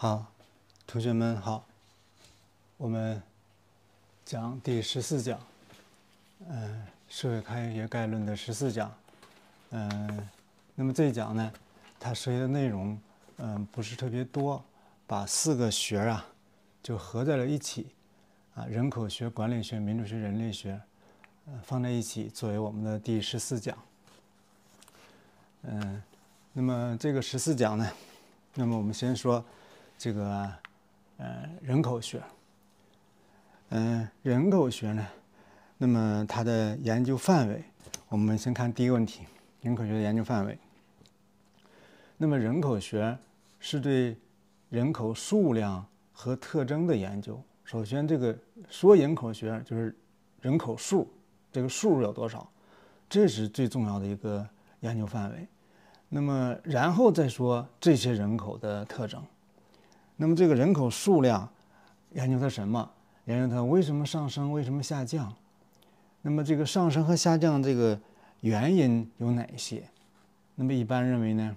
好，同学们好。我们讲第十四讲，嗯，社会科学概论的十四讲，嗯，那么这一讲呢，它涉及的内容，嗯，不是特别多，把四个学啊，就合在了一起，啊，人口学、管理学、民主学、人类学，放在一起作为我们的第十四讲。嗯，那么这个十四讲呢，那么我们先说。这个，呃，人口学，嗯，人口学呢，那么它的研究范围，我们先看第一个问题：人口学的研究范围。那么，人口学是对人口数量和特征的研究。首先，这个说人口学就是人口数，这个数有多少，这是最重要的一个研究范围。那么，然后再说这些人口的特征。那么这个人口数量，研究它什么？研究它为什么上升，为什么下降？那么这个上升和下降这个原因有哪些？那么一般认为呢，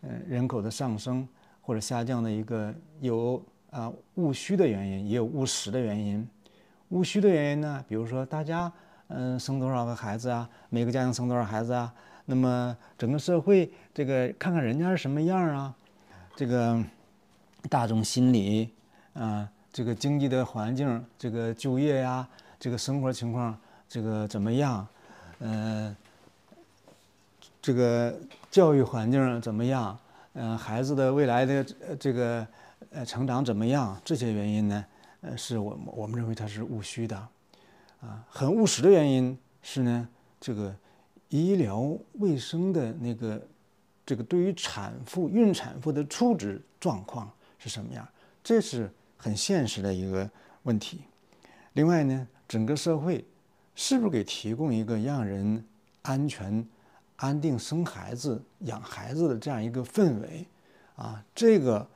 嗯，人口的上升或者下降的一个有啊务虚的原因，也有务实的原因。务虚的原因呢，比如说大家嗯生多少个孩子啊，每个家庭生多少孩子啊，那么整个社会这个看看人家是什么样啊，这个。大众心理，啊，这个经济的环境，这个就业呀，这个生活情况，这个怎么样？嗯，这个教育环境怎么样？嗯，孩子的未来的这个呃成长怎么样？这些原因呢，呃，是我我们认为它是务虚的，啊，很务实的原因是呢，这个医疗卫生的那个这个对于产妇孕产妇的处置状况。是什么样？这是很现实的一个问题。另外呢，整个社会是不是给提供一个让人安全、安定生孩子、养孩子的这样一个氛围啊？这个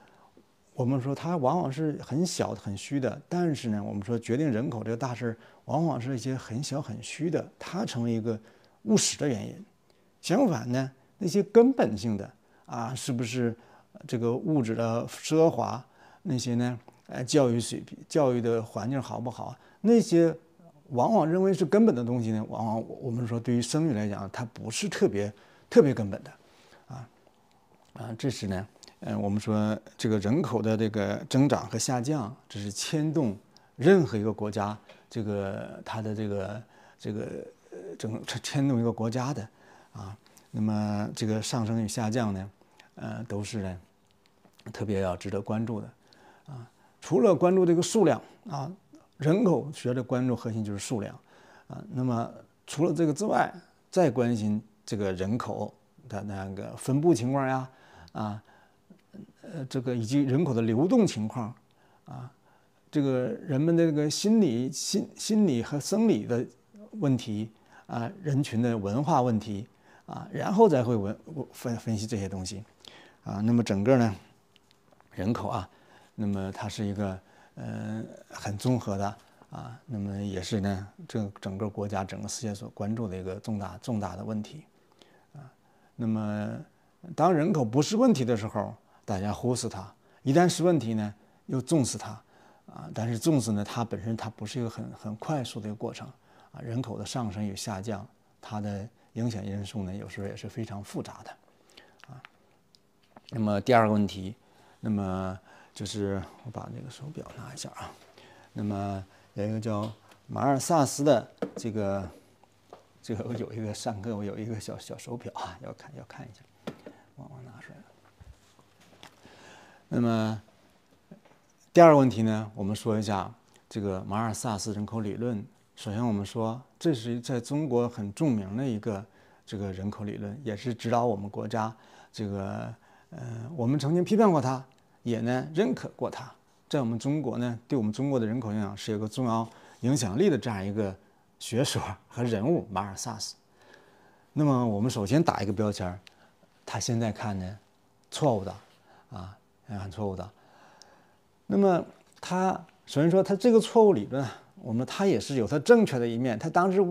我们说它往往是很小、很虚的。但是呢，我们说决定人口这个大事儿，往往是一些很小、很虚的，它成为一个务实的原因。相反呢，那些根本性的啊，是不是？这个物质的奢华，那些呢？哎，教育水平、教育的环境好不好？那些往往认为是根本的东西呢，往往我们说对于生育来讲，它不是特别特别根本的，啊啊，这是呢，嗯，我们说这个人口的这个增长和下降，这是牵动任何一个国家这个它的这个这个整牵动一个国家的啊，那么这个上升与下降呢？呃，都是呢，特别要值得关注的，啊，除了关注这个数量啊，人口学的关注核心就是数量，啊，那么除了这个之外，再关心这个人口的那个分布情况呀，啊，呃，这个以及人口的流动情况，啊，这个人们的这个心理、心心理和生理的问题啊，人群的文化问题啊，然后再会文分分析这些东西。啊，那么整个呢，人口啊，那么它是一个呃很综合的啊，那么也是呢，这整个国家、整个世界所关注的一个重大重大的问题啊。那么当人口不是问题的时候，大家忽视它；一旦是问题呢，又重视它啊。但是重视呢，它本身它不是一个很很快速的一个过程啊。人口的上升与下降，它的影响因素呢，有时候也是非常复杂的。那么第二个问题，那么就是我把那个手表拿一下啊。那么有一个叫马尔萨斯的这个，这个我有一个上课我有一个小小手表啊，要看要看一下，我我拿出来了。那么第二个问题呢，我们说一下这个马尔萨斯人口理论。首先我们说这是在中国很著名的一个这个人口理论，也是指导我们国家这个。呃，我们曾经批判过他，也呢认可过他，在我们中国呢，对我们中国的人口影响是有个重要影响力的这样一个学说和人物马尔萨斯。那么我们首先打一个标签儿，他现在看呢，错误的啊，很错误的。那么他首先说他这个错误理论，我们他也是有他正确的一面。他当时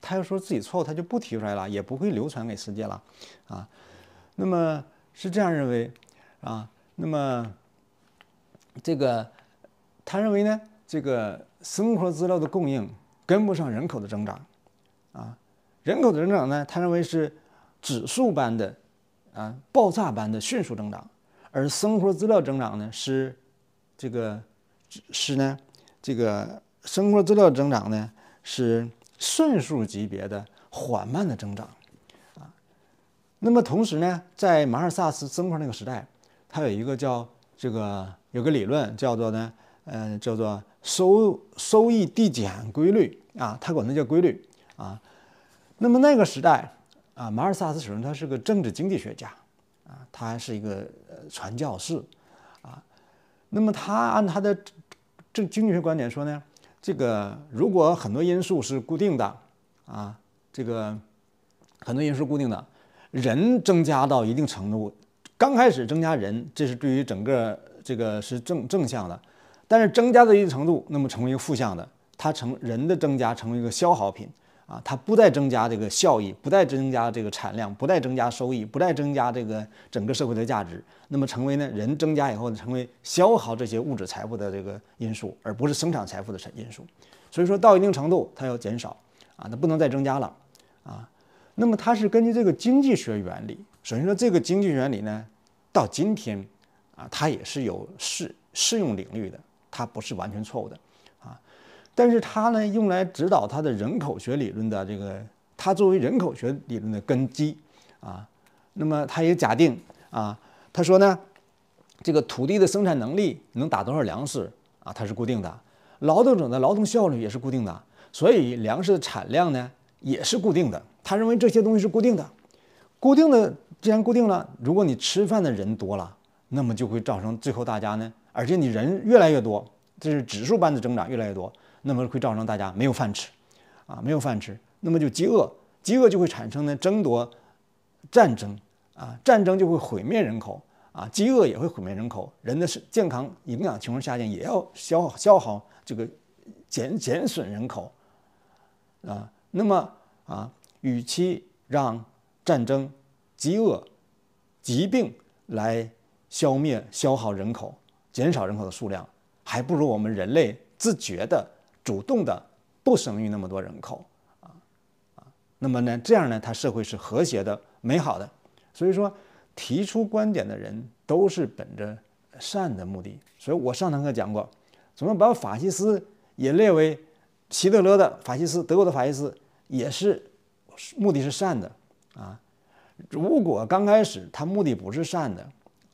他要说自己错误，他就不提出来了，也不会流传给世界了啊。那么。是这样认为，啊，那么，这个他认为呢，这个生活资料的供应跟不上人口的增长，啊，人口的增长呢，他认为是指数般的，啊，爆炸般的迅速增长，而生活资料增长呢，是这个是呢，这个生活资料增长呢，是顺数级别的缓慢的增长。那么同时呢，在马尔萨斯生活那个时代，他有一个叫这个有个理论叫做呢，呃，叫做收收益递减规律啊，他管那叫规律啊。那么那个时代啊，马尔萨斯首先他是个政治经济学家啊，他是一个传教士啊。那么他按他的政经济学观点说呢，这个如果很多因素是固定的啊，这个很多因素固定的。人增加到一定程度，刚开始增加人，这是对于整个这个是正正向的，但是增加到一定程度，那么成为一个负向的，它成人的增加成为一个消耗品啊，它不再增加这个效益，不再增加这个产量，不再增加收益，不再增加这个整个社会的价值，那么成为呢人增加以后呢，成为消耗这些物质财富的这个因素，而不是生产财富的因素，所以说到一定程度它要减少啊，那不能再增加了啊。那么它是根据这个经济学原理。首先说这个经济原理呢，到今天啊，它也是有适适用领域的，它不是完全错误的啊。但是它呢用来指导它的人口学理论的这个，它作为人口学理论的根基啊。那么它也假定啊，他说呢，这个土地的生产能力能打多少粮食啊，它是固定的，劳动者的劳动效率也是固定的，所以粮食的产量呢也是固定的。他认为这些东西是固定的，固定的既然固定了，如果你吃饭的人多了，那么就会造成最后大家呢，而且你人越来越多，这是指数般的增长，越来越多，那么会造成大家没有饭吃，啊，没有饭吃，那么就饥饿，饥饿就会产生呢争夺，战争，啊，战争就会毁灭人口，啊，饥饿也会毁灭人口，人的是健康营养情况下降，也要消消耗这个，减减损人口，啊，那么啊。与其让战争、饥饿、疾病来消灭、消耗人口、减少人口的数量，还不如我们人类自觉的、主动的不生育那么多人口啊啊！那么呢，这样呢，他社会是和谐的、美好的。所以说，提出观点的人都是本着善的目的。所以我上堂课讲过，怎么把法西斯也列为希特勒的法西斯，德国的法西斯也是。目的是善的，啊，如果刚开始他目的不是善的，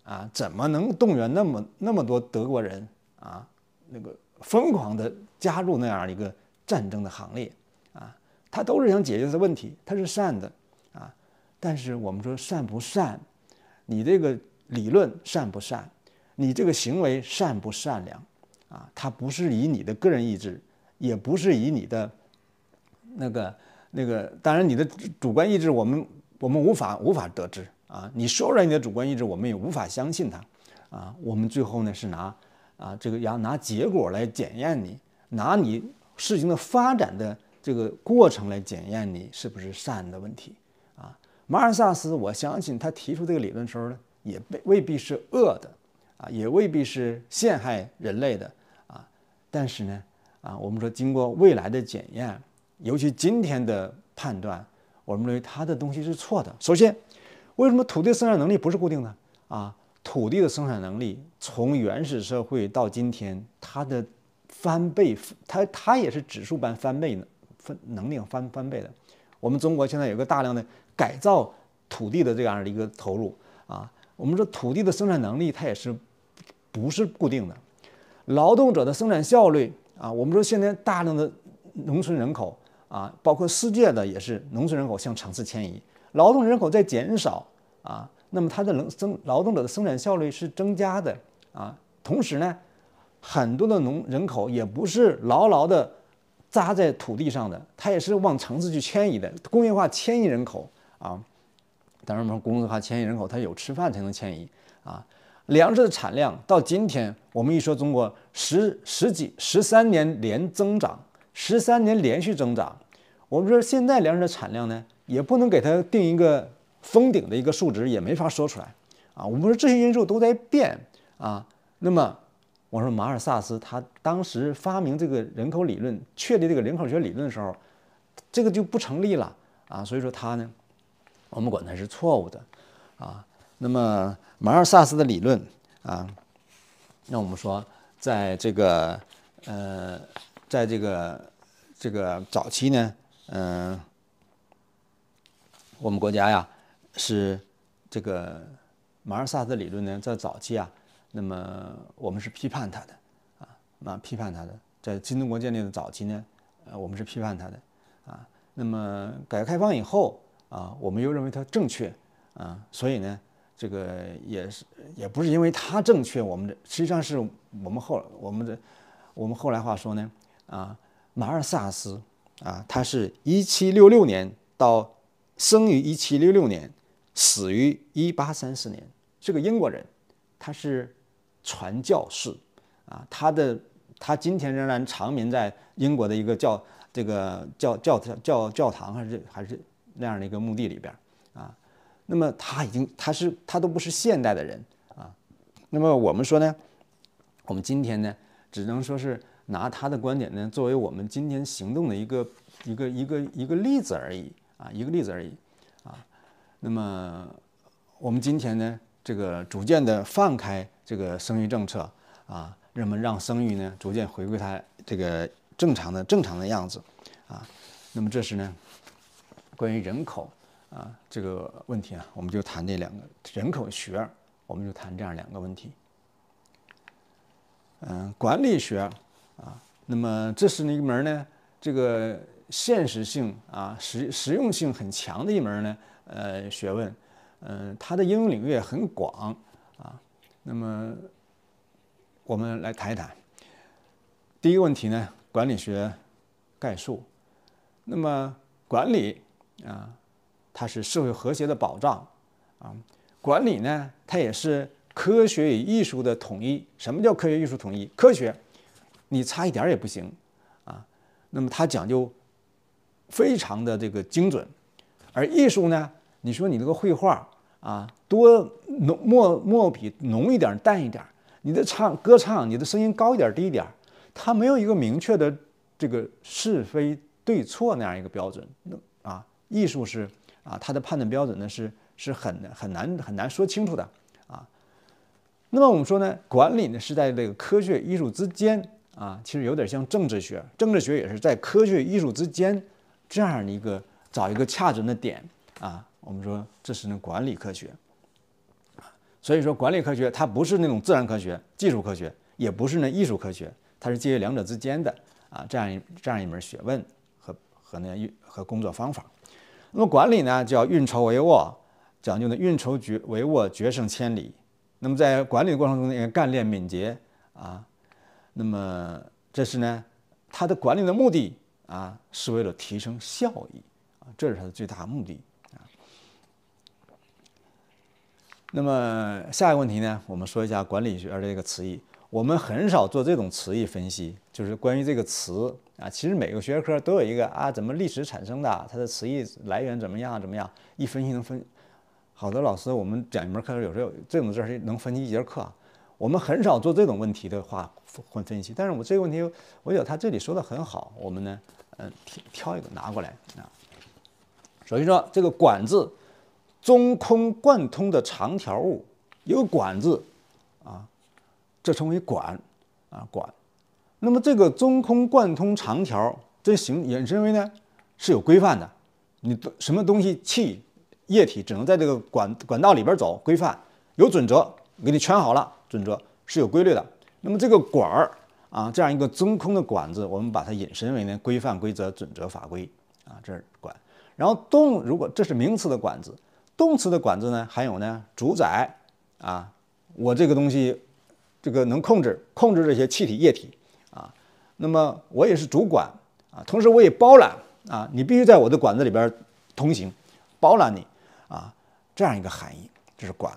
啊，怎么能动员那么那么多德国人啊，那个疯狂的加入那样一个战争的行列，啊，他都是想解决这问题，他是善的，啊，但是我们说善不善，你这个理论善不善，你这个行为善不善良，啊，他不是以你的个人意志，也不是以你的那个。那个当然，你的主观意志，我们我们无法无法得知啊。你说出来你的主观意志，我们也无法相信他啊。我们最后呢是拿啊这个要拿结果来检验你，拿你事情的发展的这个过程来检验你是不是善的问题啊。马尔萨斯，我相信他提出这个理论的时候呢，也未未必是恶的啊，也未必是陷害人类的啊。但是呢啊，我们说经过未来的检验。尤其今天的判断，我们认为他的东西是错的。首先，为什么土地生产能力不是固定的？啊，土地的生产能力从原始社会到今天，它的翻倍，它它也是指数般翻倍的，翻能量翻翻倍的。我们中国现在有个大量的改造土地的这样的一个投入啊，我们说土地的生产能力它也是不是固定的，劳动者的生产效率啊，我们说现在大量的农村人口。啊，包括世界的也是农村人口向城市迁移，劳动人口在减少啊。那么它的能生劳动者的生产效率是增加的啊。同时呢，很多的农人口也不是牢牢的扎在土地上的，他也是往城市去迁移的。工业化迁移人口啊，当然我们工业化迁移人口他有吃饭才能迁移啊。粮食的产量到今天，我们一说中国十十几十三年连增长，十三年连续增长。我们说现在粮食的产量呢，也不能给它定一个封顶的一个数值，也没法说出来啊。我们说这些因素都在变啊。那么我说马尔萨斯他当时发明这个人口理论，确立这个人口学理论的时候，这个就不成立了啊。所以说他呢，我们管他是错误的啊。那么马尔萨斯的理论啊，那我们说在这个呃，在这个这个早期呢。嗯，我们国家呀是这个马尔萨斯理论呢，在早期啊，那么我们是批判他的啊，那批判他的，在新中国建立的早期呢，呃，我们是批判他的啊。那么改革开放以后啊，我们又认为它正确啊，所以呢，这个也是也不是因为它正确，我们的实际上是，我们后我们的我们后来话说呢啊，马尔萨斯。啊，他是一七六六年到，生于一七六六年，死于一八三四年，是个英国人，他是传教士，啊，他的他今天仍然长眠在英国的一个教这个教教教教堂还是还是那样的一个墓地里边啊，那么他已经他是他都不是现代的人啊，那么我们说呢，我们今天呢，只能说是。拿他的观点呢，作为我们今天行动的一个一个一个一个例子而已啊，一个例子而已啊。那么我们今天呢，这个逐渐的放开这个生育政策啊，那么让生育呢逐渐回归它这个正常的正常的样子啊。那么这是呢关于人口啊这个问题啊，我们就谈这两个人口学，我们就谈这样两个问题。嗯，管理学。啊，那么这是一门呢？这个现实性啊，实实用性很强的一门呢，呃，学问，嗯，它的应用领域很广啊。那么我们来谈一谈第一个问题呢，管理学概述。那么管理啊，它是社会和谐的保障啊。管理呢，它也是科学与艺术的统一。什么叫科学艺术统一？科学。你差一点儿也不行，啊，那么它讲究非常的这个精准，而艺术呢，你说你那个绘画啊，多浓墨墨笔浓一点淡一点，你的唱歌唱你的声音高一点低一点，它没有一个明确的这个是非对错那样一个标准，那啊，艺术是啊，它的判断标准呢是是很很难很难说清楚的啊。那么我们说呢，管理呢是在这个科学艺术之间。啊，其实有点像政治学，政治学也是在科学、艺术之间这样的一个找一个恰准的点啊。我们说这是呢管理科学啊，所以说管理科学它不是那种自然科学、技术科学，也不是那艺术科学，它是介于两者之间的啊，这样一这样一门学问和和那和工作方法。那么管理呢，叫运筹帷幄，讲究的运筹决帷幄决胜千里。那么在管理过程中呢，干练敏捷啊。那么这是呢，它的管理的目的啊，是为了提升效益啊，这是它的最大目的啊。那么下一个问题呢，我们说一下管理学的这个词义。我们很少做这种词义分析，就是关于这个词啊，其实每个学科都有一个啊，怎么历史产生的，它的词义来源怎么样怎么样，一分析能分。好多老师我们讲一门课有时候这种事儿能分析一节课。我们很少做这种问题的话分分析，但是我这个问题，我觉他这里说的很好，我们呢，嗯，挑挑一个拿过来啊。首先说这个管子，中空贯通的长条物，有管子啊，这称为管啊管。那么这个中空贯通长条，这形引申为呢是有规范的，你什么东西气、液体只能在这个管管道里边走，规范有准则，我给你圈好了。准则是有规律的。那么这个管儿啊，这样一个中空的管子，我们把它引申为呢规范、规则、准则、法规啊，这是管。然后动，如果这是名词的管子，动词的管子呢，还有呢主宰啊，我这个东西，这个能控制控制这些气体、液体啊，那么我也是主管啊，同时我也包揽啊，你必须在我的管子里边通行，包揽你啊，这样一个含义，这是管。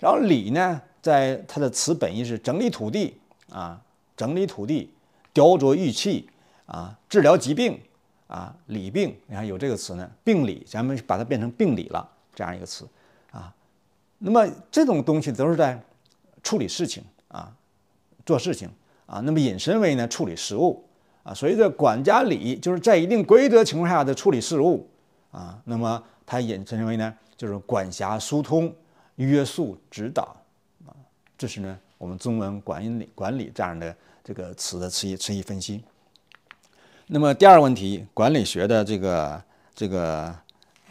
然后理呢？在它的词本意是整理土地啊，整理土地，雕琢玉器啊，治疗疾病啊，理病。你看有这个词呢，病理，咱们把它变成病理了这样一个词啊。那么这种东西都是在处理事情啊，做事情啊。那么引申为呢，处理事务啊。所以这管家理就是在一定规则情况下的处理事务啊。那么它引申为呢，就是管辖、疏通、约束、指导。这是呢，我们中文管理管理这样的这个词的词义词义分析。那么第二个问题，管理学的这个这个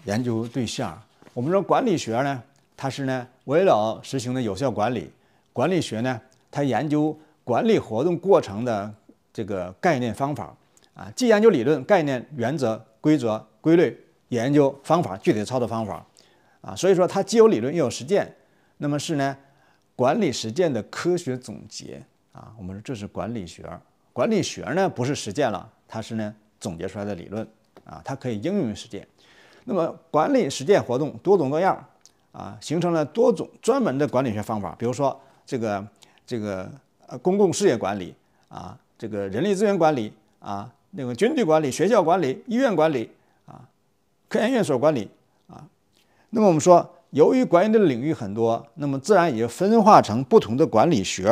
研究对象。我们说管理学呢，它是呢围绕实行的有效管理。管理学呢，它研究管理活动过程的这个概念方法啊，既研究理论概念、原则、规则、规律，研究方法具体的操作方法啊，所以说它既有理论又有实践。那么是呢？管理实践的科学总结啊，我们说这是管理学。管理学呢不是实践了，它是呢总结出来的理论啊，它可以应用于实践。那么管理实践活动多种多样啊，形成了多种专门的管理学方法，比如说这个这个呃公共事业管理啊，这个人力资源管理啊，那个军队管理、学校管理、医院管理啊，科研院所管理啊。那么我们说。由于管理的领域很多，那么自然也就分化成不同的管理学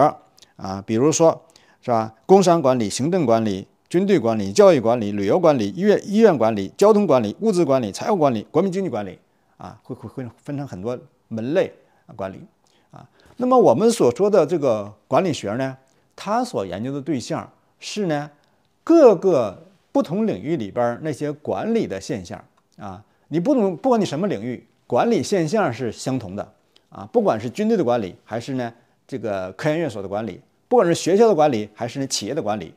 啊，比如说，是吧？工商管理、行政管理、军队管理、教育管理、旅游管理、医院医院管理、交通管理、物资管理、财务管理、国民经济管理啊，会会会分成很多门类管理啊。那么我们所说的这个管理学呢，它所研究的对象是呢各个不同领域里边那些管理的现象啊。你不能不管你什么领域。管理现象是相同的啊，不管是军队的管理，还是呢这个科研院所的管理，不管是学校的管理，还是呢企业的管理，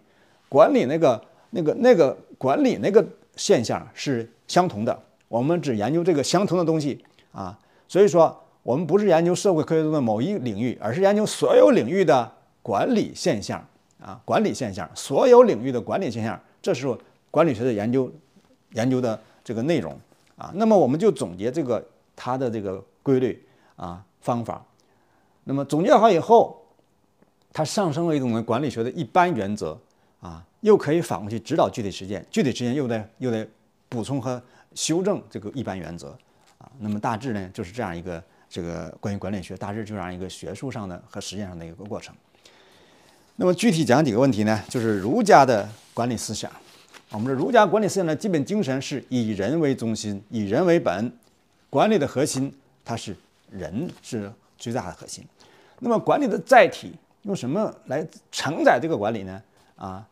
管理那个那个那个管理那个现象是相同的。我们只研究这个相同的东西啊，所以说我们不是研究社会科学中的某一领域，而是研究所有领域的管理现象啊，管理现象，所有领域的管理现象，这是管理学的研究研究的这个内容啊。那么我们就总结这个。它的这个规律啊，方法，那么总结好以后，它上升为一种管理学的一般原则啊，又可以反过去指导具体实践，具体实践又得又得补充和修正这个一般原则啊。那么大致呢就是这样一个这个关于管理学大致就这样一个学术上的和实践上的一个过程。那么具体讲几个问题呢，就是儒家的管理思想。我们的儒家管理思想的基本精神是以人为中心，以人为本。管理的核心，它是人是最大的核心。那么管理的载体，用什么来承载这个管理呢？啊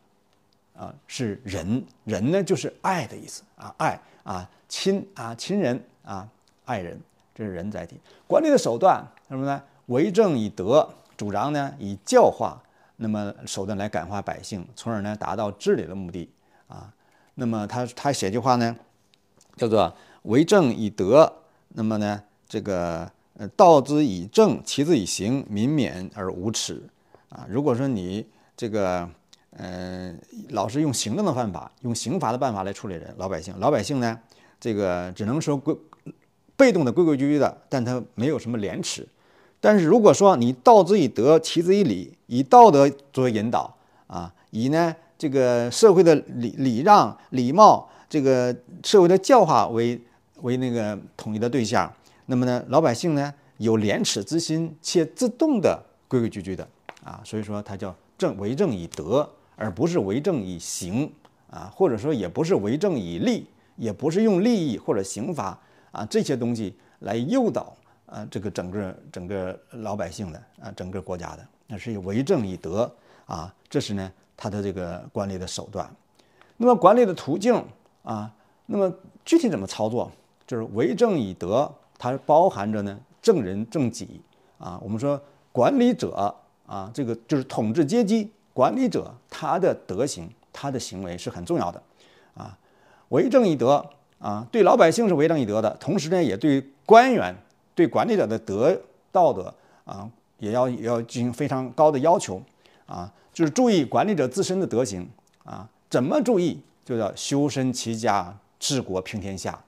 啊，是人。人呢，就是爱的意思啊，爱啊，亲啊，亲人啊，爱人，这是人载体。管理的手段什么呢？为政以德，主张呢以教化，那么手段来感化百姓，从而呢达到治理的目的啊。那么他他写句话呢，叫做“为政以德”。那么呢，这个呃，道之以政，齐之以刑，民免而无耻啊。如果说你这个呃，老是用行政的办法，用刑罚的办法来处理人，老百姓，老百姓呢，这个只能说规，被动的规规矩矩的，但他没有什么廉耻。但是如果说你道之以德，齐之以礼，以道德作为引导啊，以呢这个社会的礼礼让、礼貌，这个社会的教化为。为那个统一的对象，那么呢，老百姓呢有廉耻之心，且自动的规规矩矩的啊，所以说他叫政为政以德，而不是为政以刑啊，或者说也不是为政以利，也不是用利益或者刑罚啊这些东西来诱导啊这个整个整个老百姓的啊整个国家的，那是以为政以德啊，这是呢他的这个管理的手段，那么管理的途径啊，那么具体怎么操作？就是为政以德，它包含着呢，正人正己啊。我们说管理者啊，这个就是统治阶级管理者，他的德行、他的行为是很重要的啊。为政以德啊，对老百姓是为政以德的，同时呢，也对官员、对管理者的德道德啊，也要也要进行非常高的要求啊。就是注意管理者自身的德行啊，怎么注意？就叫修身齐家治国平天下。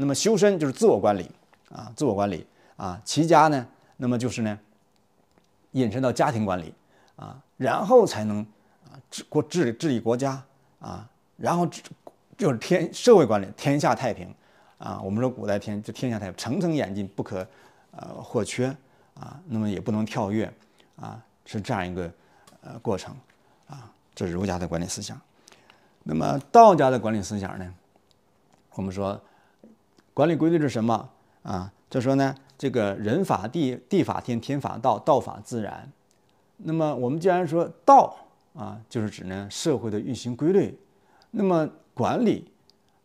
那么修身就是自我管理啊，自我管理啊，齐家呢，那么就是呢，引申到家庭管理啊，然后才能啊治国治治理国家啊，然后治就是天社会管理天下太平啊。我们说古代天就天下太平，层层演进不可呃或缺啊，那么也不能跳跃啊，是这样一个呃过程啊。这是儒家的管理思想。那么道家的管理思想呢，我们说。管理规律是什么啊？就说呢，这个人法地，地法天，天法道，道法自然。那么我们既然说道啊，就是指呢社会的运行规律。那么管理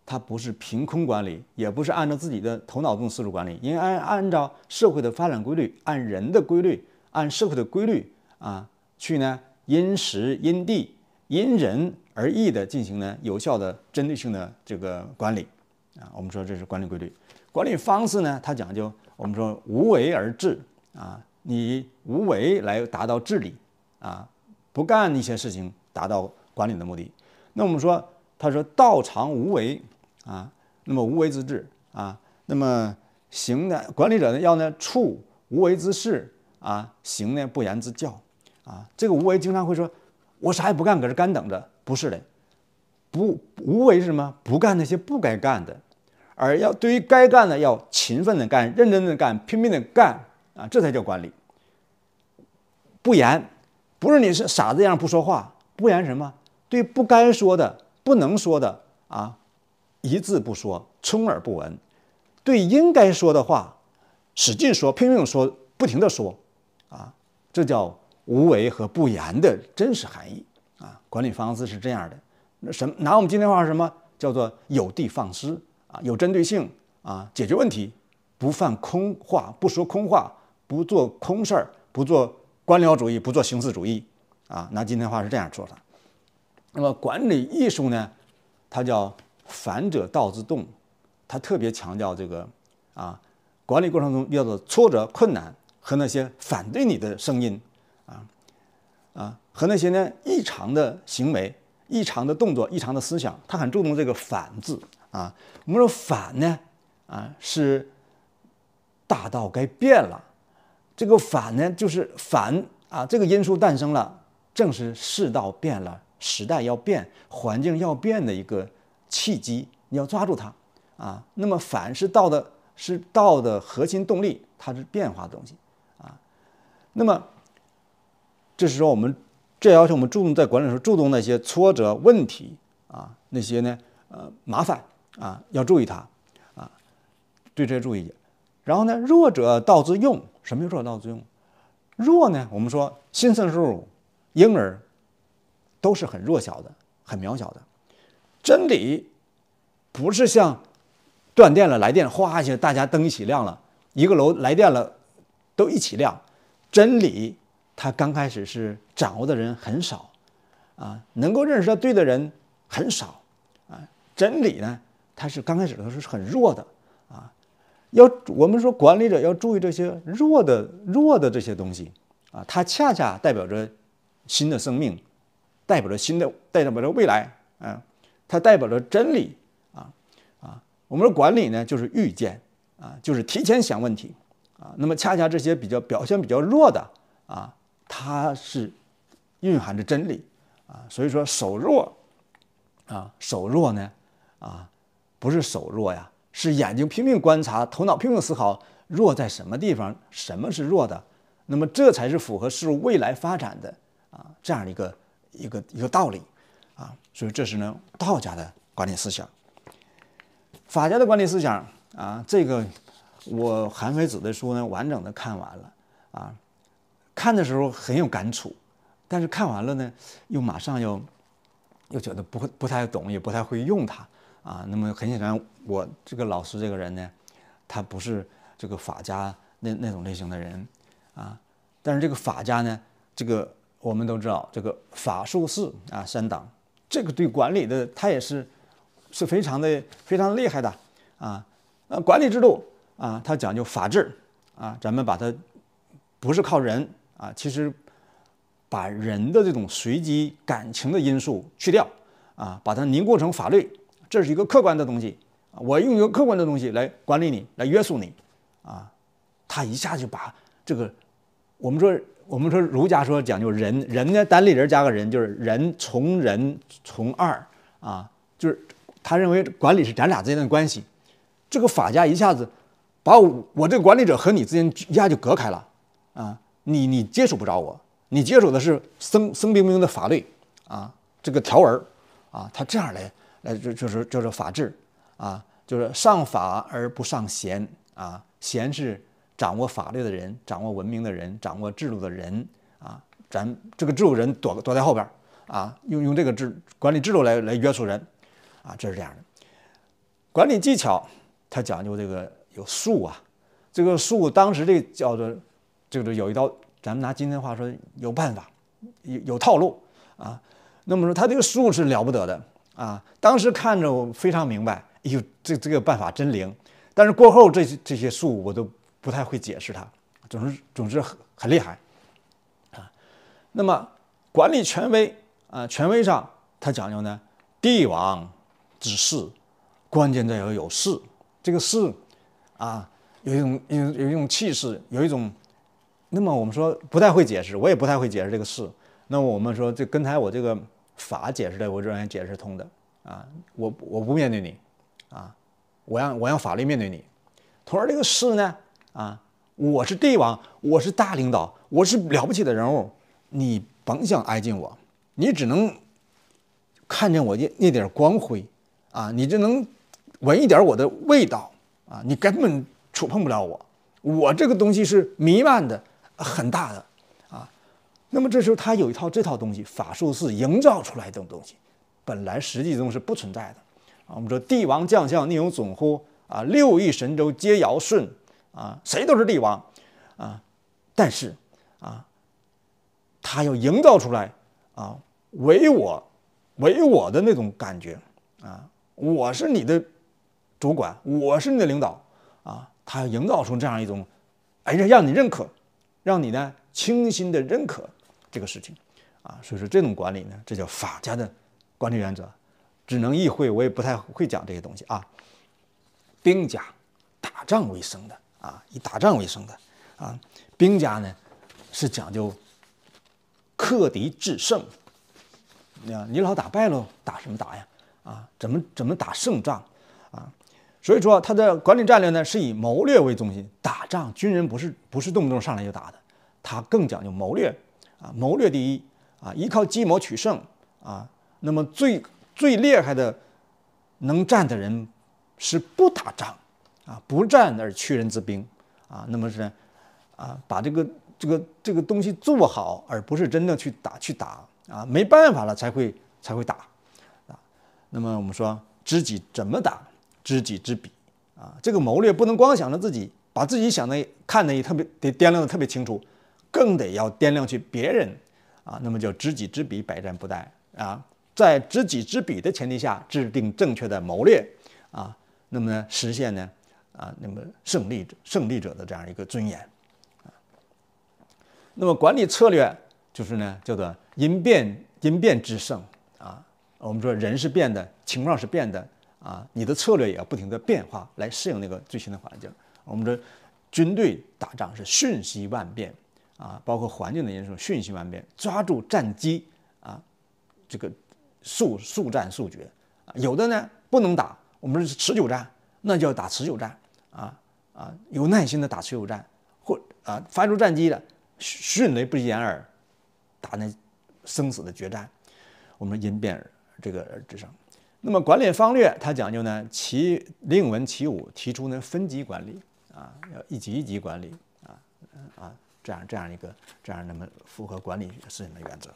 它不是凭空管理，也不是按照自己的头脑中思路管理，应按按照社会的发展规律、按人的规律、按社会的规律啊去呢因时因地因人而异的进行呢有效的针对性的这个管理。啊，我们说这是管理规律，管理方式呢？它讲究我们说无为而治啊，你无为来达到治理啊，不干一些事情达到管理的目的。那我们说他说道常无为啊，那么无为之治啊，那么行呢？管理者呢要呢处无为之事啊，行呢不言之教啊。这个无为经常会说，我啥也不干，搁这干等着，不是的。不无为是什么？不干那些不该干的，而要对于该干的要勤奋的干、认真的干、拼命的干啊，这才叫管理。不严，不是你是傻子一样不说话，不严什么？对不该说的、不能说的啊，一字不说，充耳不闻；对应该说的话，使劲说、拼命说、不停的说啊，这叫无为和不言的真实含义啊。管理方式是这样的。那什拿我们今天话是什么叫做有的放矢啊，有针对性啊，解决问题，不犯空话，不说空话，不做空事儿，不做官僚主义，不做形式主义啊。拿今天话是这样说的。那么管理艺术呢，它叫反者道之动，它特别强调这个啊，管理过程中到做挫折、困难和那些反对你的声音啊啊和那些呢异常的行为。异常的动作，异常的思想，他很注重这个“反”字啊。我们说“反”呢，啊，是大道该变了。这个“反”呢，就是反啊，这个因素诞生了，正是世道变了，时代要变，环境要变的一个契机，你要抓住它啊。那么“反”是道的，是道的核心动力，它是变化的东西啊。那么，这是说我们。这要求我们注重在管理时候注重那些挫折问题啊，那些呢呃麻烦啊要注意它啊，对这些注意然后呢，弱者道之用，什么叫弱者道之用？弱呢，我们说新生物、婴儿都是很弱小的、很渺小的。真理不是像断电了来电哗一下，大家灯一起亮了，一个楼来电了都一起亮，真理。他刚开始是掌握的人很少，啊，能够认识到对的人很少，啊，真理呢，它是刚开始的时候是很弱的，啊，要我们说管理者要注意这些弱的弱的这些东西，啊，它恰恰代表着新的生命，代表着新的代表着未来，啊，它代表着真理，啊，啊，我们的管理呢就是预见，啊，就是提前想问题，啊，那么恰恰这些比较表现比较弱的，啊。它是蕴含着真理啊，所以说守弱啊，守弱呢啊，不是守弱呀，是眼睛拼命观察，头脑拼命思考，弱在什么地方，什么是弱的，那么这才是符合事物未来发展的啊，这样一个一个一个道理啊，所以这是呢道家的管理思想，法家的管理思想啊，这个我韩非子的书呢完整的看完了啊。看的时候很有感触，但是看完了呢，又马上又，又觉得不会不太懂，也不太会用它啊。那么很显然，我这个老师这个人呢，他不是这个法家那那种类型的人啊。但是这个法家呢，这个我们都知道，这个法术士啊三党，这个对管理的他也是是非常的非常厉害的啊。呃，管理制度啊，他讲究法治啊，咱们把它不是靠人。啊，其实把人的这种随机感情的因素去掉，啊，把它凝固成法律，这是一个客观的东西。我用一个客观的东西来管理你，来约束你，啊，他一下就把这个，我们说，我们说儒家说讲究人人呢，单立人加个人就是人从人从二啊，就是他认为管理是咱俩之间的关系。这个法家一下子把我这个管理者和你之间一下就隔开了啊。你你接触不着我，你接触的是僧僧冰冰的法律啊，这个条文啊，他这样来来就就是就是法治啊，就是上法而不上贤啊，贤是掌握法律的人，掌握文明的人，掌握制度的人啊，咱这个制度人躲躲在后边啊，用用这个制管理制度来来约束人啊，这是这样的。管理技巧，它讲究这个有术啊，这个术当时这叫做。就是有一道，咱们拿今天话说，有办法，有有套路啊。那么说他这个术是了不得的啊。当时看着我非常明白，哎呦，这这个办法真灵。但是过后这这些术我都不太会解释它，总是总是很很厉害啊。那么管理权威啊，权威上他讲究呢，帝王之势，关键在于有势。这个势啊，有一种有有一种气势，有一种。那么我们说不太会解释，我也不太会解释这个事。那么我们说，这刚才我这个法解释的，我仍然解释通的啊。我我不面对你，啊，我让我让法律面对你。同时这个事呢，啊，我是帝王，我是大领导，我是了不起的人物，你甭想挨近我，你只能看见我那那点光辉，啊，你只能闻一点我的味道，啊，你根本触碰不了我，我这个东西是弥漫的。很大的啊，那么这时候他有一套这套东西，法术是营造出来这种东西，本来实际中是不存在的。啊，我们说帝王将相宁有总乎？啊，六亿神州皆尧舜啊，谁都是帝王啊，但是啊，他要营造出来啊，唯我唯我的那种感觉啊，我是你的主管，我是你的领导啊，他要营造出这样一种，哎，让你认可。让你呢，清心的认可这个事情，啊，所以说这种管理呢，这叫法家的管理原则，只能意会，我也不太会讲这些东西啊。兵家，打仗为生的啊，以打仗为生的啊，兵家呢，是讲究克敌制胜，你你老打败喽，打什么打呀？啊，怎么怎么打胜仗啊？所以说，他的管理战略呢，是以谋略为中心。打仗，军人不是不是动不动上来就打的，他更讲究谋略啊，谋略第一啊，依靠计谋取胜啊。那么最最厉害的，能战的人是不打仗啊，不战而屈人之兵啊。那么是啊，把这个这个这个东西做好，而不是真的去打去打啊，没办法了才会才会打啊。那么我们说，知己怎么打？知己知彼，啊，这个谋略不能光想着自己，把自己想的看的也特别得掂量的特别清楚，更得要掂量去别人，啊，那么叫知己知彼，百战不殆，啊，在知己知彼的前提下制定正确的谋略，啊，那么呢实现呢，啊，那么胜利者胜利者的这样一个尊严，啊，那么管理策略就是呢叫做因变因变制胜，啊，我们说人是变的，情况是变的。啊，你的策略也要不停的变化，来适应那个最新的环境。我们的军队打仗是瞬息万变啊，包括环境的因素，瞬息万变，抓住战机啊，这个速速战速决啊。有的呢不能打，我们是持久战，那就要打持久战啊啊，有耐心的打持久战，或啊发出战机的迅雷不及掩耳，打那生死的决战。我们因变这个而制胜。那么管理方略它讲究呢，其令文其武提出呢分级管理啊，要一级一级管理啊啊，这样这样一个这样那么符合管理事情的原则。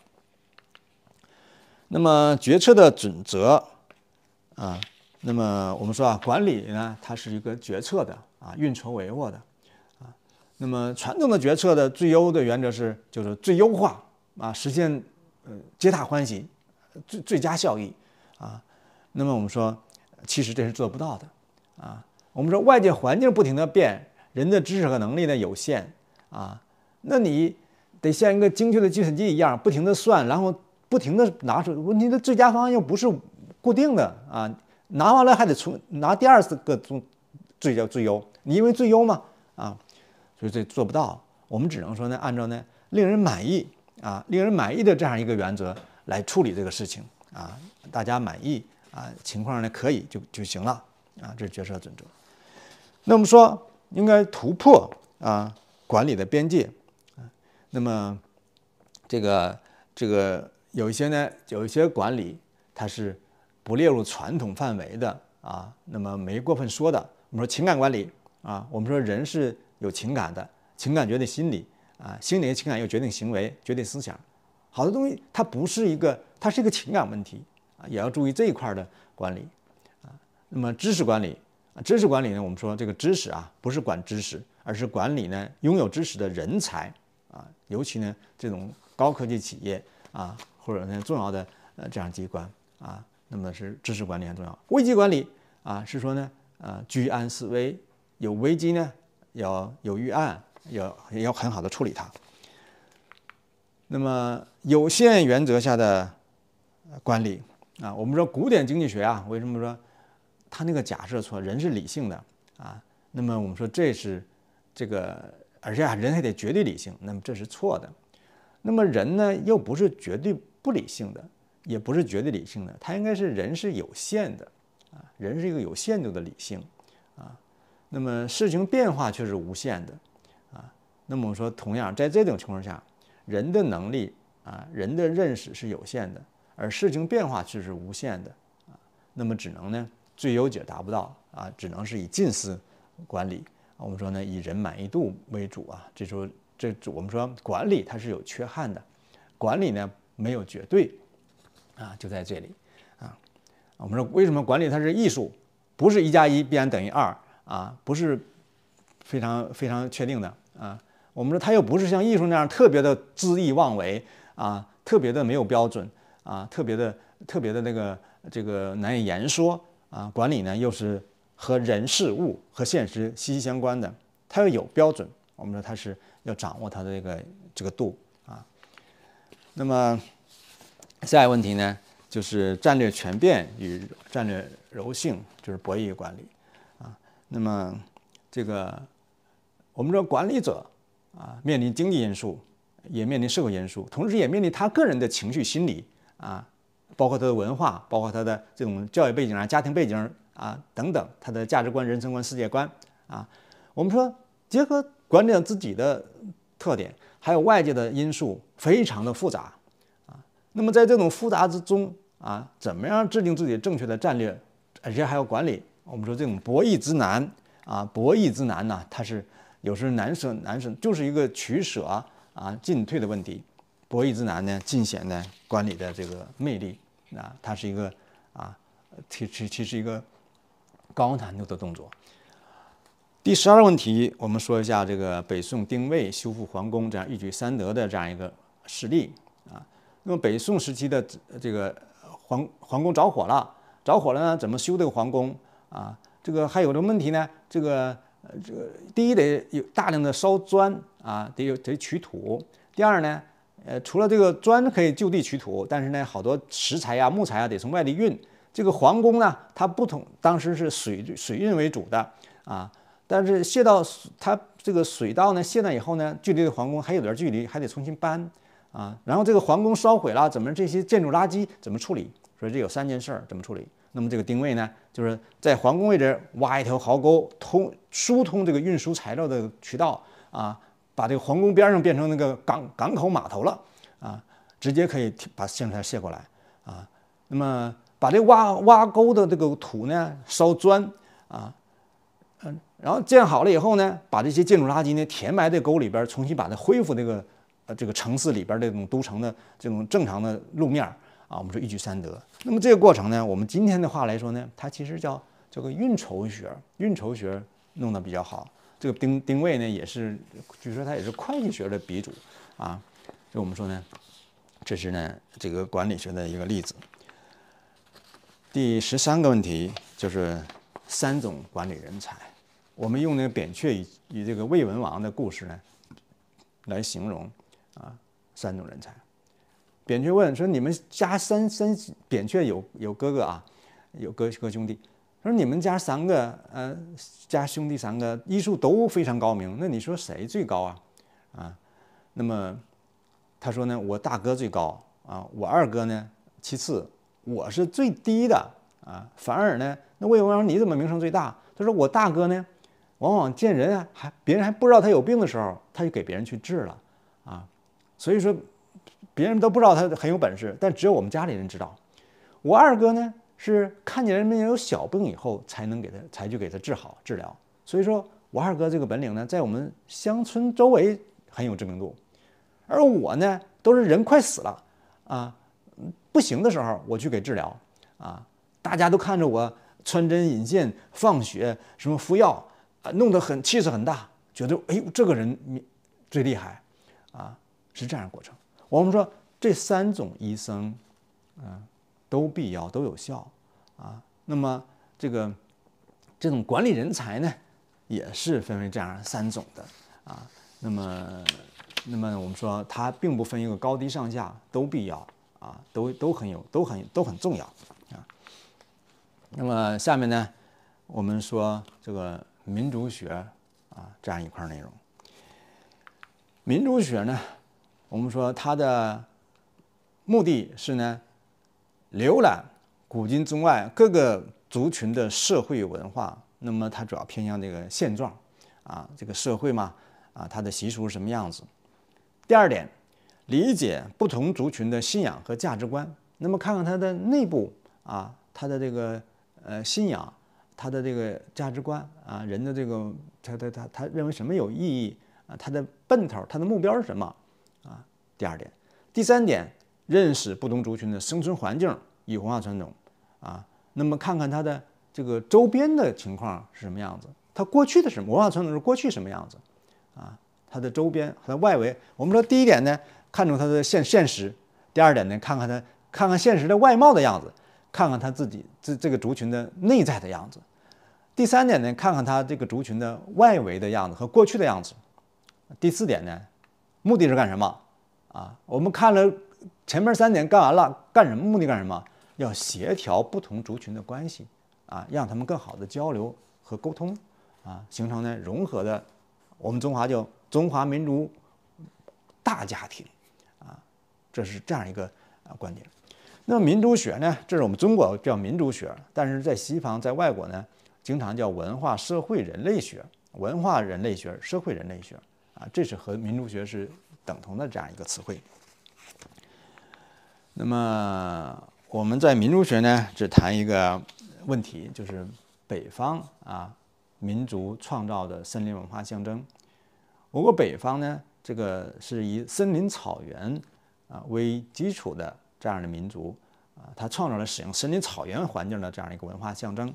那么决策的准则啊，那么我们说啊，管理呢它是一个决策的啊，运筹帷幄的啊。那么传统的决策的最优的原则是就是最优化啊，实现嗯皆大欢喜最最佳效益啊。那么我们说，其实这是做不到的，啊，我们说外界环境不停地变，人的知识和能力呢有限，啊，那你得像一个精确的计算机一样不停地算，然后不停地拿出问题的最佳方案又不是固定的啊，拿完了还得从拿第二次个重最佳最优，你因为最优嘛，啊，所以这做不到。我们只能说呢，按照呢令人满意啊，令人满意的这样一个原则来处理这个事情啊，大家满意。啊，情况呢可以就就行了啊，这是决策准则。那我们说应该突破啊管理的边界。那么这个这个有一些呢，有一些管理它是不列入传统范围的啊。那么没过分说的，我们说情感管理啊，我们说人是有情感的，情感决定心理啊，心理情感又决定行为，决定思想。好多东西它不是一个，它是一个情感问题。啊，也要注意这一块的管理，啊，那么知识管理，啊，知识管理呢，我们说这个知识啊，不是管知识，而是管理呢拥有知识的人才，啊，尤其呢这种高科技企业啊，或者呢重要的呃这样机关啊，那么是知识管理很重要。危机管理啊，是说呢，啊，居安思危，有危机呢要有预案，要要很好的处理它。那么有限原则下的管理。啊，我们说古典经济学啊，为什么说他那个假设错？人是理性的啊，那么我们说这是这个，而且啊，人还得绝对理性，那么这是错的。那么人呢，又不是绝对不理性的，也不是绝对理性的，他应该是人是有限的啊，人是一个有限度的理性啊。那么事情变化却是无限的啊。那么我们说，同样在这种情况下，人的能力啊，人的认识是有限的。而事情变化却是无限的啊，那么只能呢最优解达不到啊，只能是以近似管理。我们说呢以人满意度为主啊，这时候这我们说管理它是有缺憾的，管理呢没有绝对啊，就在这里啊。我们说为什么管理它是艺术，不是一加一必然等于二啊，不是非常非常确定的啊。我们说它又不是像艺术那样特别的恣意妄为啊，特别的没有标准。啊，特别的特别的那个这个难以言说啊，管理呢又是和人事物和现实息息相关的，它要有标准。我们说它是要掌握它的这个这个度啊。那么下一个问题呢，就是战略权变与战略柔性，就是博弈管理啊。那么这个我们说管理者啊，面临经济因素，也面临社会因素，同时也面临他个人的情绪心理。啊，包括他的文化，包括他的这种教育背景啊、家庭背景啊等等，他的价值观、人生观、世界观啊。我们说，结合管理自己的特点，还有外界的因素，非常的复杂啊。那么在这种复杂之中啊，怎么样制定自己正确的战略，而且还要管理？我们说这种博弈之难啊，博弈之难呢，它是有时难舍难舍，就是一个取舍啊啊进退的问题。博弈之难呢，尽显呢管理的这个魅力啊！它是一个啊其其其实一个高难度的动作。第十二问题，我们说一下这个北宋丁位修复皇宫这样一举三得的这样一个事例啊。那么北宋时期的这个皇皇宫着火了，着火了呢？怎么修这个皇宫啊？这个还有个问题呢？这个这个第一得有大量的烧砖啊，得有得取土。第二呢？呃，除了这个砖可以就地取土，但是呢，好多石材啊、木材啊得从外地运。这个皇宫呢，它不同，当时是水水运为主的啊。但是卸到它这个水道呢，卸了以后呢，距离皇宫还有点距离，还得重新搬啊。然后这个皇宫烧毁了，怎么这些建筑垃圾怎么处理？所以这有三件事儿怎么处理？那么这个定位呢，就是在皇宫位置挖一条壕沟，通疏通这个运输材料的渠道啊。把这个皇宫边上变成那个港港口码头了，啊，直接可以把建材卸过来，啊，那么把这挖挖沟的这个土呢烧砖，啊，嗯，然后建好了以后呢，把这些建筑垃圾呢填埋在沟里边，重新把它恢复那个呃这个城市里边这种都城的这种正常的路面儿啊，我们说一举三得。那么这个过程呢，我们今天的话来说呢，它其实叫叫做运筹学，运筹学弄得比较好。这个丁丁未呢，也是据说他也是会计学的鼻祖啊。就我们说呢，这是呢这个管理学的一个例子。第十三个问题就是三种管理人才。我们用那个扁鹊与与这个魏文王的故事呢，来形容啊三种人才。扁鹊问说：“你们家三三扁鹊有有哥哥啊，有哥哥兄弟？”说你们家三个，呃，家兄弟三个医术都非常高明，那你说谁最高啊？啊，那么他说呢，我大哥最高啊，我二哥呢其次，我是最低的啊，反而呢，那魏王说你怎么名声最大？他说我大哥呢，往往见人啊，还别人还不知道他有病的时候，他就给别人去治了啊，所以说别人都不知道他很有本事，但只有我们家里人知道，我二哥呢。是看见人家有小病以后，才能给他，才去给他治好治疗。所以说，我二哥这个本领呢，在我们乡村周围很有知名度。而我呢，都是人快死了啊，不行的时候，我去给治疗啊，大家都看着我穿针引线、放血、什么敷药啊，弄得很气势很大，觉得哎呦，这个人最厉害啊，是这样过程。我们说这三种医生，嗯。都必要，都有效，啊，那么这个这种管理人才呢，也是分为这样三种的，啊，那么那么我们说它并不分一个高低上下，都必要，啊，都都很有，都很都很重要，啊，那么下面呢，我们说这个民主学，啊，这样一块内容。民主学呢，我们说它的目的是呢。浏览古今中外各个族群的社会文化，那么它主要偏向这个现状啊，这个社会嘛啊，它的习俗是什么样子？第二点，理解不同族群的信仰和价值观，那么看看它的内部啊，它的这个呃信仰，它的这个价值观啊，人的这个他他他他认为什么有意义啊，他的奔头，他的目标是什么啊？第二点，第三点。认识不同族群的生存环境与文化传统啊，那么看看它的这个周边的情况是什么样子，它过去的什么文化传统是过去什么样子啊？它的周边和外围，我们说第一点呢，看重它的现现实；第二点呢，看看它看看现实的外貌的样子，看看它自己这这个族群的内在的样子；第三点呢，看看它这个族群的外围的样子和过去的样子；第四点呢，目的是干什么啊？我们看了。前面三点干完了，干什么目的干什么？要协调不同族群的关系啊，让他们更好的交流和沟通啊，形成呢融合的我们中华叫中华民族大家庭啊，这是这样一个呃观点。那么民族学呢，这是我们中国叫民族学，但是在西方在外国呢，经常叫文化社会人类学、文化人类学、社会人类学啊，这是和民族学是等同的这样一个词汇。那么我们在民族学呢，只谈一个问题，就是北方啊民族创造的森林文化象征。我国北方呢，这个是以森林草原啊为基础的这样的民族啊，它创造了使用森林草原环境的这样一个文化象征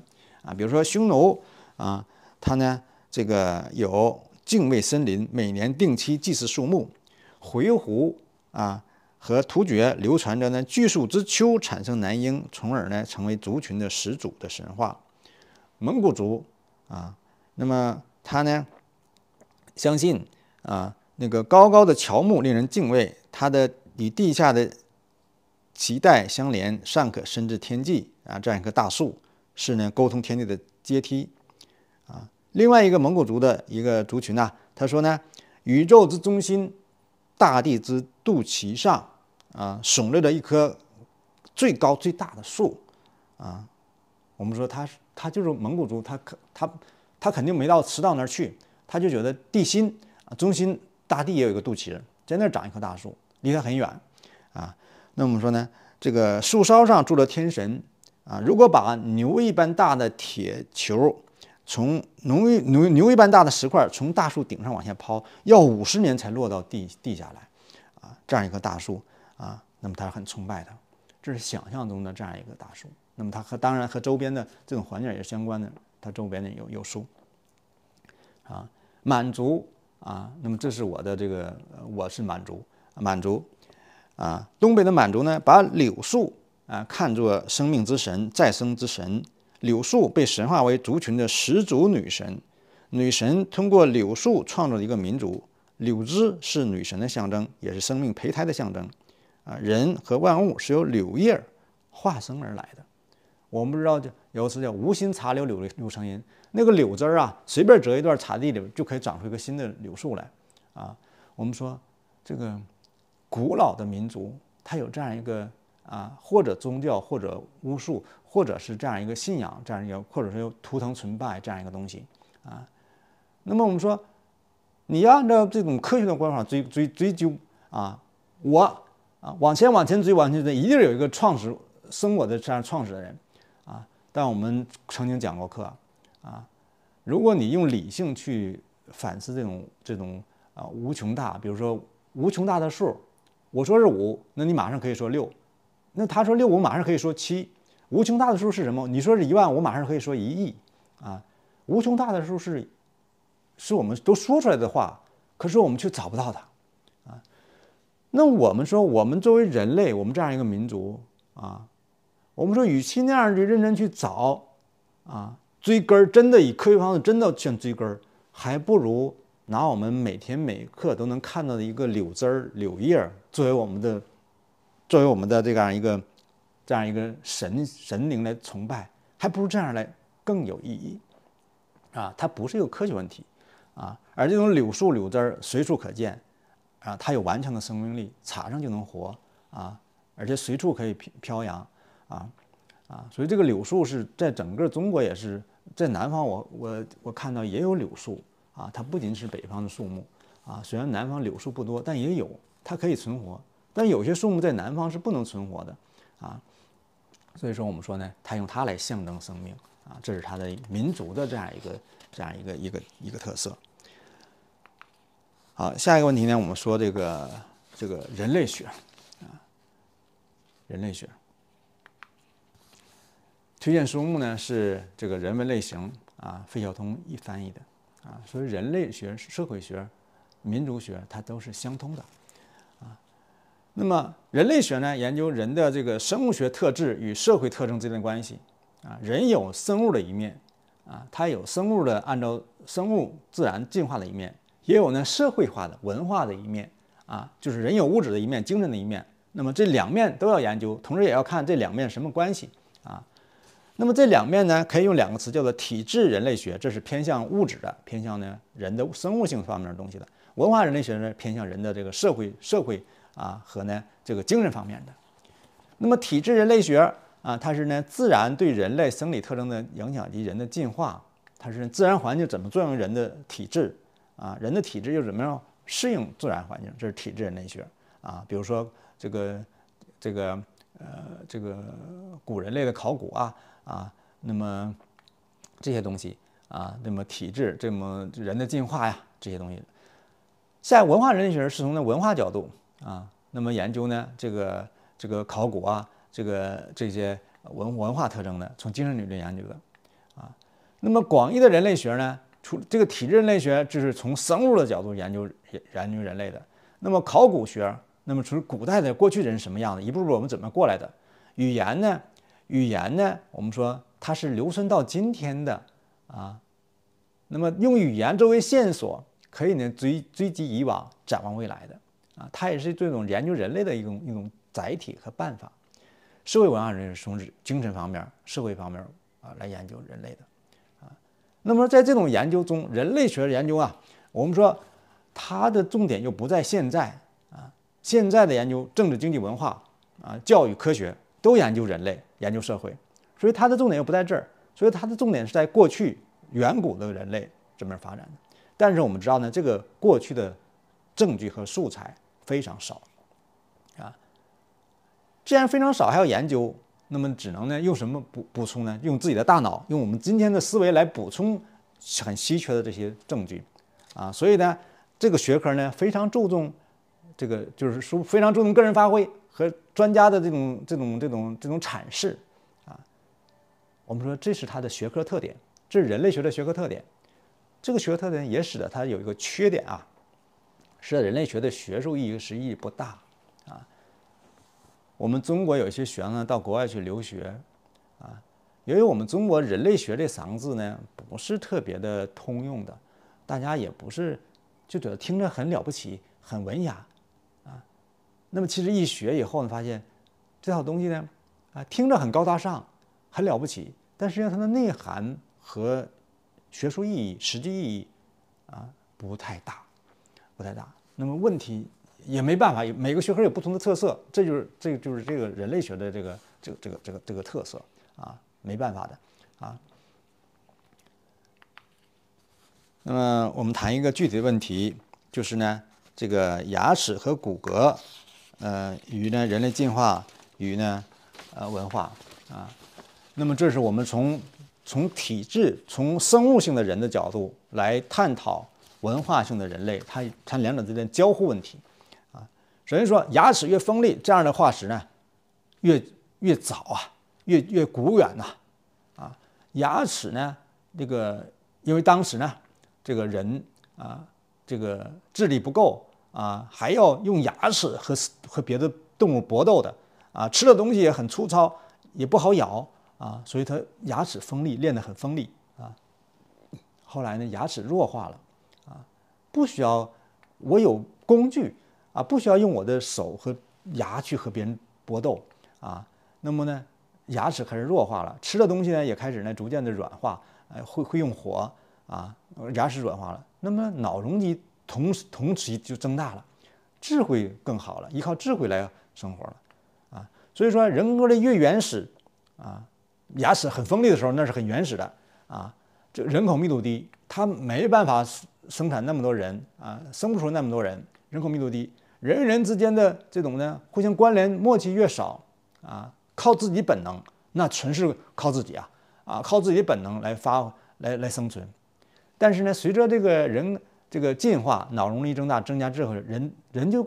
啊，比如说匈奴啊，它呢这个有敬畏森林，每年定期祭祀树木，回鹘啊。和突厥流传着呢，巨树之丘产生男婴，从而呢成为族群的始祖的神话。蒙古族啊，那么他呢相信啊，那个高高的乔木令人敬畏，它的与地下的脐带相连，尚可伸至天际啊，这样一棵大树是呢沟通天地的阶梯啊。另外一个蒙古族的一个族群呢，他说呢，宇宙之中心，大地之肚脐上。啊，耸立的一棵最高最大的树啊！我们说他他就是蒙古族，他可他他肯定没到祠道那儿去，他就觉得地心啊，中心大地也有一个肚脐，在那儿长一棵大树，离他很远啊。那我们说呢，这个树梢上住着天神啊！如果把牛一般大的铁球从浓一牛牛一般大的石块从大树顶上往下抛，要五十年才落到地地下来啊！这样一棵大树。啊，那么他很崇拜他，这是想象中的这样一个大树。那么他和当然和周边的这种环境也是相关的，他周边呢有有树。啊，满族啊，那么这是我的这个我是满族，满族啊，东北的满族呢，把柳树啊看作生命之神、再生之神。柳树被神化为族群的始祖女神，女神通过柳树创造了一个民族。柳枝是女神的象征，也是生命胚胎的象征。啊，人和万物是由柳叶化生而来的。我们不知道，就有时叫“无心插柳，柳柳成荫”。那个柳枝儿啊，随便折一段插地里，就可以长出一个新的柳树来。啊，我们说这个古老的民族，它有这样一个啊，或者宗教，或者巫术，或者是这样一个信仰，这样一个，或者说图腾崇拜这样一个东西。啊，那么我们说，你要按照这种科学的观法追追追究啊，我。啊，往前往前追，往前追，一定有一个创始生我的这样创始的人，啊！但我们曾经讲过课，啊，如果你用理性去反思这种这种啊无穷大，比如说无穷大的数，我说是五，那你马上可以说六，那他说六我马上可以说七，无穷大的数是什么？你说是一万，我马上可以说一亿，啊，无穷大的数是，是我们都说出来的话，可是我们却找不到它。那我们说，我们作为人类，我们这样一个民族啊，我们说，与其那样去认真去找啊，追根，真的以科学方式真的去追根，还不如拿我们每天每刻都能看到的一个柳枝儿、柳叶儿作为我们的，作为我们的这样一个，这样一个神神灵来崇拜，还不如这样来更有意义啊！它不是一个科学问题啊，而这种柳树、柳枝儿随处可见。啊，它有顽强的生命力，插上就能活啊，而且随处可以飘飘扬啊啊，所以这个柳树是在整个中国也是在南方，我我我看到也有柳树啊，它不仅是北方的树木啊，虽然南方柳树不多，但也有，它可以存活。但有些树木在南方是不能存活的啊，所以说我们说呢，它用它来象征生命啊，这是它的民族的这样一个这样一个一个一个特色。好，下一个问题呢？我们说这个这个人类学，啊，人类学推荐书目呢是这个人文类型啊，费孝通一翻译的，啊，所以人类学、社会学、民族学它都是相通的，啊，那么人类学呢，研究人的这个生物学特质与社会特征之间的关系，啊，人有生物的一面，啊，它有生物的按照生物自然进化的一面。也有呢，社会化的文化的一面啊，就是人有物质的一面、精神的一面。那么这两面都要研究，同时也要看这两面什么关系啊。那么这两面呢，可以用两个词叫做体质人类学，这是偏向物质的，偏向呢人的生物性方面的东西的；文化人类学呢，偏向人的这个社会、社会啊和呢这个精神方面的。那么体质人类学啊，它是呢自然对人类生理特征的影响及人的进化，它是自然环境怎么作用人的体质。啊，人的体质又怎么样适应自然环境？这是体质人类学啊。比如说这个、这个、呃、这个古人类的考古啊啊，那么这些东西啊，那么体质这么人的进化呀，这些东西，在文化人类学是从那文化角度啊，那么研究呢这个这个考古啊，这个这些文文化特征的，从精神领域研究的啊。那么广义的人类学呢？除这个体质人类学，就是从生物的角度研究研究人类的。那么考古学，那么从古代的过去人什么样的，一步步我们怎么过来的？语言呢？语言呢？我们说它是留存到今天的啊。那么用语言作为线索，可以呢追追及以往，展望未来的啊。它也是这种研究人类的一种一种载体和办法。社会文化人是从精神方面、社会方面啊来研究人类的。那么，在这种研究中，人类学的研究啊，我们说它的重点又不在现在啊，现在的研究政治、经济、文化啊，教育、科学都研究人类、研究社会，所以它的重点又不在这儿，所以它的重点是在过去远古的人类怎么发展的。但是我们知道呢，这个过去的证据和素材非常少，啊，既然非常少，还要研究。那么只能呢用什么补补充呢？用自己的大脑，用我们今天的思维来补充很稀缺的这些证据，啊，所以呢，这个学科呢非常注重这个就是说非常注重个人发挥和专家的这种这种这种这种阐释，啊，我们说这是它的学科特点，这是人类学的学科特点。这个学科特点也使得它有一个缺点啊，使得人类学的学术意义实意义不大，啊。我们中国有一些学生到国外去留学，啊，由于我们中国人类学这三个字呢不是特别的通用的，大家也不是就觉得听着很了不起、很文雅，啊，那么其实一学以后呢，发现这套东西呢，啊，听着很高大上、很了不起，但实际上它的内涵和学术意义、实际意义啊不太大，不太大。那么问题。也没办法，每个学科有不同的特色，这就是这就是这个人类学的这个这个这个这个这个特色啊，没办法的啊。那么我们谈一个具体的问题，就是呢，这个牙齿和骨骼，呃，与呢人类进化与呢呃文化啊，那么这是我们从从体质从生物性的人的角度来探讨文化性的人类它它两者之间交互问题。首先说，牙齿越锋利，这样的化石呢，越越早啊，越越古远呐，啊，牙齿呢，这个因为当时呢，这个人啊，这个智力不够啊，还要用牙齿和和别的动物搏斗的啊，吃的东西也很粗糙，也不好咬啊，所以他牙齿锋利，练得很锋利啊。后来呢，牙齿弱化了，啊，不需要我有工具。啊，不需要用我的手和牙去和别人搏斗啊，那么呢，牙齿开始弱化了，吃的东西呢也开始呢逐渐的软化，哎，会会用火啊，牙齿软化了，那么脑容积同时同时就增大了，智慧更好了，依靠智慧来生活了，啊，所以说，人格的越原始啊，牙齿很锋利的时候，那是很原始的啊，这人口密度低，它没办法生产那么多人啊，生不出那么多人，人口密度低。人与人之间的这种呢，互相关联默契越少啊，靠自己本能，那纯是靠自己啊啊，靠自己本能来发来来生存。但是呢，随着这个人这个进化，脑容量增大，增加智慧，人人就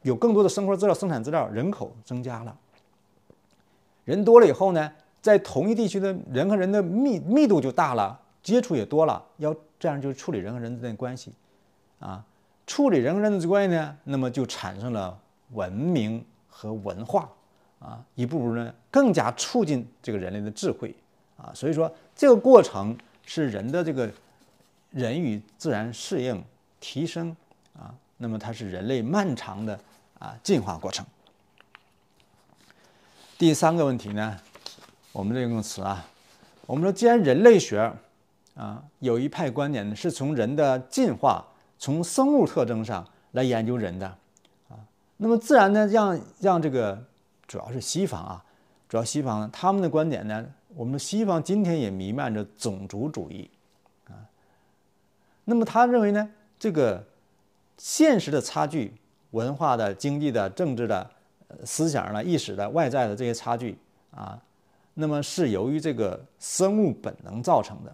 有更多的生活资料、生产资料，人口增加了。人多了以后呢，在同一地区的人和人的密密度就大了，接触也多了，要这样就处理人和人之间的关系啊。处理人和人之外呢，那么就产生了文明和文化啊，一步步呢更加促进这个人类的智慧啊，所以说这个过程是人的这个人与自然适应提升啊，那么它是人类漫长的啊进化过程。第三个问题呢，我们这个词啊，我们说既然人类学啊有一派观点是从人的进化。从生物特征上来研究人的，啊，那么自然呢，让让这个主要是西方啊，主要西方他们的观点呢，我们西方今天也弥漫着种族主义，啊，那么他认为呢，这个现实的差距、文化的、经济的、政治的、思想的、意识的、外在的这些差距啊，那么是由于这个生物本能造成的，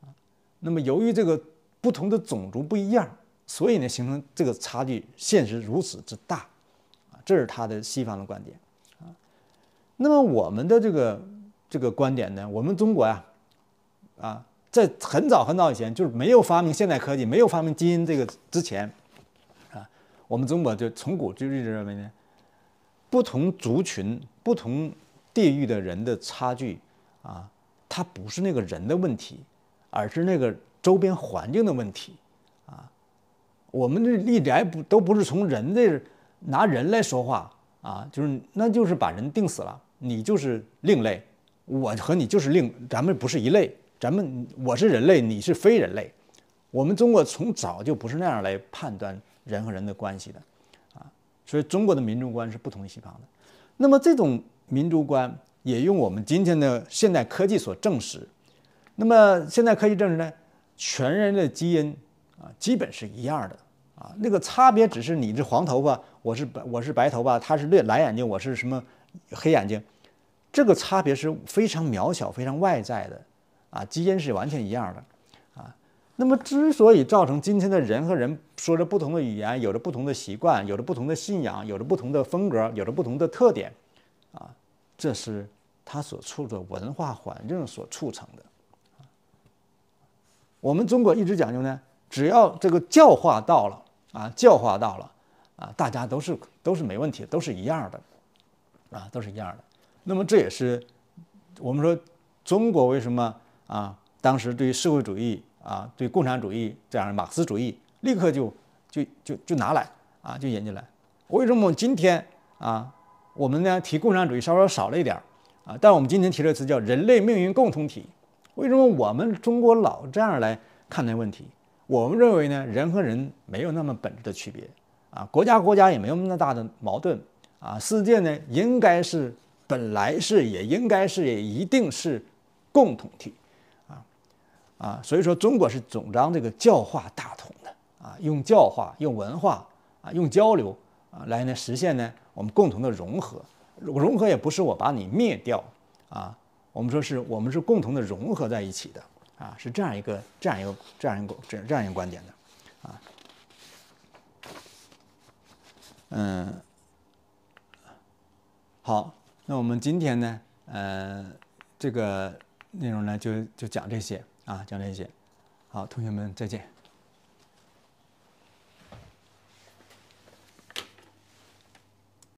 啊，那么由于这个不同的种族不一样。所以呢，形成这个差距现实如此之大，啊，这是他的西方的观点，啊，那么我们的这个这个观点呢，我们中国呀，啊，在很早很早以前，就是没有发明现代科技，没有发明基因这个之前，啊，我们中国就从古就一直认为呢，不同族群、不同地域的人的差距，啊，它不是那个人的问题，而是那个周边环境的问题。我们这历来不都不是从人这拿人来说话啊，就是那就是把人定死了，你就是另类，我和你就是另，咱们不是一类，咱们我是人类，你是非人类。我们中国从早就不是那样来判断人和人的关系的，啊，所以中国的民族观是不同于西方的。那么这种民族观也用我们今天的现代科技所证实。那么现代科技证实呢，全人类基因。啊，基本是一样的啊，那个差别只是你这黄头发，我是白我是白头发，他是略蓝眼睛，我是什么黑眼睛，这个差别是非常渺小、非常外在的啊，基因是完全一样的啊。那么，之所以造成今天的人和人说着不同的语言，有着不同的习惯，有着不同的信仰，有着不同的风格，有着不同的特点啊，这是他所处的文化环境所促成的。我们中国一直讲究呢。只要这个教化到了啊，教化到了啊，大家都是都是没问题都是一样的啊，都是一样的。那么这也是我们说中国为什么啊，当时对于社会主义啊，对共产主义这样马克思主义立刻就就就就拿来啊就引进来。为什么今天啊，我们呢提共产主义稍微少了一点啊，但我们今天提这词叫人类命运共同体。为什么我们中国老这样来看待问题？我们认为呢，人和人没有那么本质的区别，啊，国家国家也没有那么大的矛盾，啊，世界呢应该是本来是也应该是也一定是共同体，啊啊，所以说中国是主张这个教化大同的，啊，用教化用文化啊用交流啊来呢实现呢我们共同的融合，融合也不是我把你灭掉，啊，我们说是我们是共同的融合在一起的。啊，是这样一个、这样一个、这样一个、这样这样一个观点的，啊，嗯，好，那我们今天呢，呃，这个内容呢，就就讲这些啊，讲这些，好，同学们再见。